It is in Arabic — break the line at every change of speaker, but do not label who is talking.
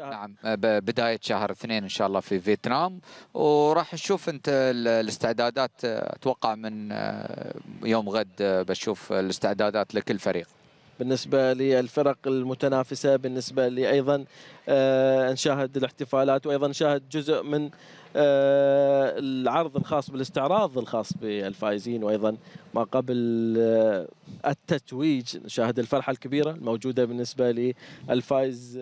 شهر نعم
بداية شهر اثنين إن شاء الله في فيتنام وراح نشوف أنت الاستعدادات أتوقع من آه، يوم غد آه، بشوف الاستعدادات
لكل فريق
بالنسبة للفرق المتنافسة بالنسبة لي أيضا آه، نشاهد الاحتفالات وأيضا نشاهد جزء من العرض الخاص بالاستعراض الخاص بالفائزين وأيضا ما قبل التتويج نشاهد الفرحة الكبيرة الموجودة بالنسبة للفائز